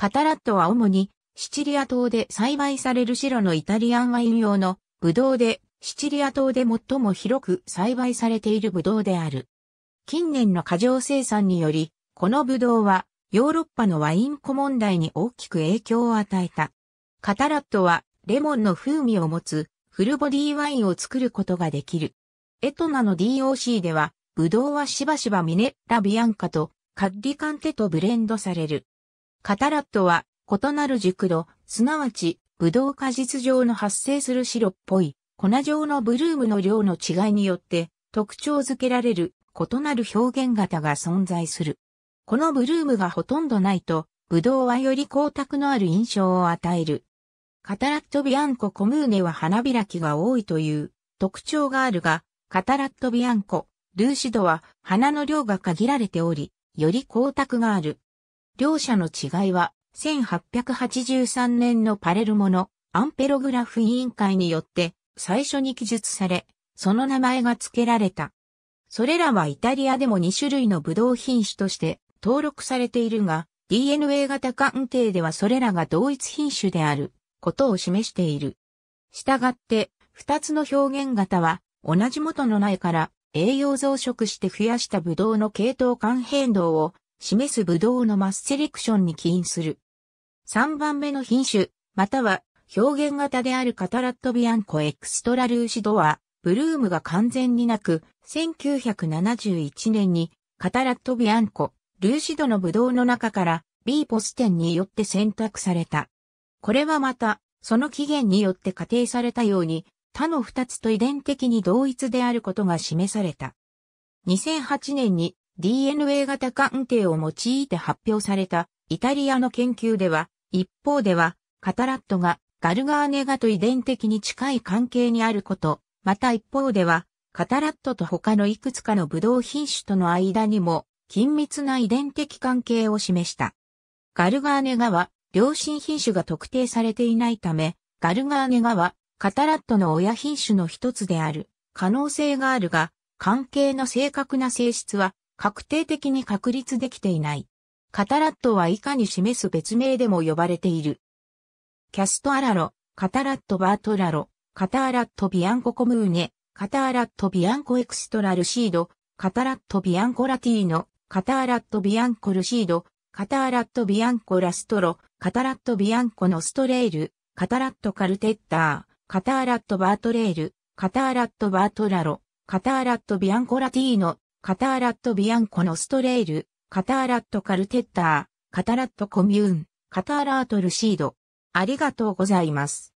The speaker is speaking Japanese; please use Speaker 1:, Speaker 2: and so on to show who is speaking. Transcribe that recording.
Speaker 1: カタラットは主にシチリア島で栽培される白のイタリアンワイン用のブドウで、シチリア島で最も広く栽培されているブドウである。近年の過剰生産により、このブドウはヨーロッパのワイン庫問題に大きく影響を与えた。カタラットはレモンの風味を持つフルボディワインを作ることができる。エトナの DOC では、ブドウはしばしばミネ・ラビアンカとカッリカンテとブレンドされる。カタラットは異なる熟度、すなわち、ブドウ果実上の発生する白っぽい粉状のブルームの量の違いによって特徴づけられる異なる表現型が存在する。このブルームがほとんどないと、ブドウはより光沢のある印象を与える。カタラットビアンココムーネは花開きが多いという特徴があるが、カタラットビアンコ、ルーシドは花の量が限られており、より光沢がある。両者の違いは、1883年のパレルモのアンペログラフ委員会によって最初に記述され、その名前が付けられた。それらはイタリアでも2種類のブドウ品種として登録されているが、DNA 型鑑定ではそれらが同一品種であることを示している。したがって、2つの表現型は同じ元の苗から栄養増殖して増やしたブドウの系統間変動を示すブドウのマスセレクションに起因する。3番目の品種、または表現型であるカタラットビアンコエクストラルーシドは、ブルームが完全になく、1971年にカタラットビアンコ、ルーシドのブドウの中から B ポステンによって選択された。これはまた、その起源によって仮定されたように、他の二つと遺伝的に同一であることが示された。2008年に DNA 型鑑定を用いて発表されたイタリアの研究では、一方では、カタラットがガルガーネガと遺伝的に近い関係にあること、また一方では、カタラットと他のいくつかのブドウ品種との間にも、緊密な遺伝的関係を示した。ガルガーネガは、両親品種が特定されていないため、ガルガーネガは、カタラットの親品種の一つである、可能性があるが、関係の正確な性質は確定的に確立できていない。カタラットは以下に示す別名でも呼ばれている。キャストアラロ、カタラットバートラロ、カターラットビアンココムーネ、カターラットビアンコエクストラルシード、カタラットビアンコラティーノ、カターラットビアンコルシード、カターラットビアンコラストロ、カタラットビアンコノストレール、カタラットカルテッター、カターラットバートレール、カターラットバートラロ、カターラットビアンコラティーノ、カターラット・ビアンコのストレイル、カターラット・カルテッター、カタラット・コミューン、カターラート・ルシード。ありがとうございます。